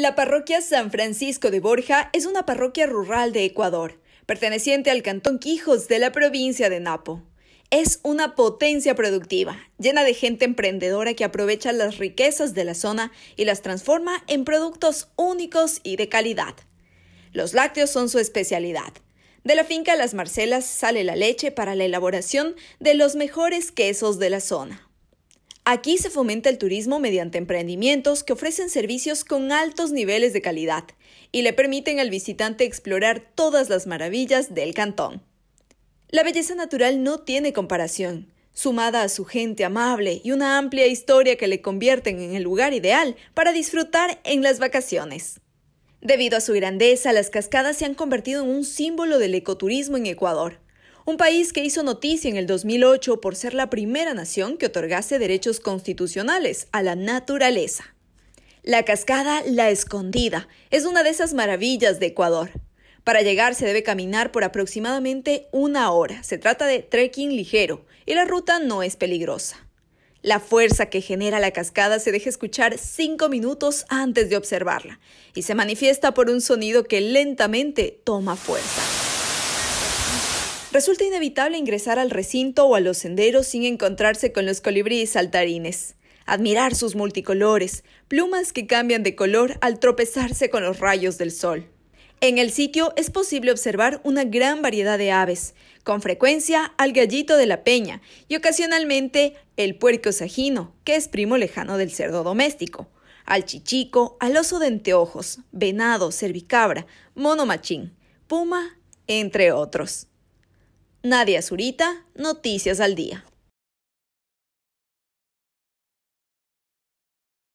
La parroquia San Francisco de Borja es una parroquia rural de Ecuador, perteneciente al Cantón Quijos de la provincia de Napo. Es una potencia productiva, llena de gente emprendedora que aprovecha las riquezas de la zona y las transforma en productos únicos y de calidad. Los lácteos son su especialidad. De la finca Las Marcelas sale la leche para la elaboración de los mejores quesos de la zona. Aquí se fomenta el turismo mediante emprendimientos que ofrecen servicios con altos niveles de calidad y le permiten al visitante explorar todas las maravillas del cantón. La belleza natural no tiene comparación. Sumada a su gente amable y una amplia historia que le convierten en el lugar ideal para disfrutar en las vacaciones. Debido a su grandeza, las cascadas se han convertido en un símbolo del ecoturismo en Ecuador un país que hizo noticia en el 2008 por ser la primera nación que otorgase derechos constitucionales a la naturaleza. La cascada La Escondida es una de esas maravillas de Ecuador. Para llegar se debe caminar por aproximadamente una hora. Se trata de trekking ligero y la ruta no es peligrosa. La fuerza que genera la cascada se deja escuchar cinco minutos antes de observarla y se manifiesta por un sonido que lentamente toma fuerza. Resulta inevitable ingresar al recinto o a los senderos sin encontrarse con los colibríes saltarines admirar sus multicolores, plumas que cambian de color al tropezarse con los rayos del sol. En el sitio es posible observar una gran variedad de aves, con frecuencia al gallito de la peña y ocasionalmente el puerco sajino, que es primo lejano del cerdo doméstico, al chichico, al oso de anteojos, venado, cervicabra, mono machín, puma, entre otros. Nadia Zurita, Noticias al Día.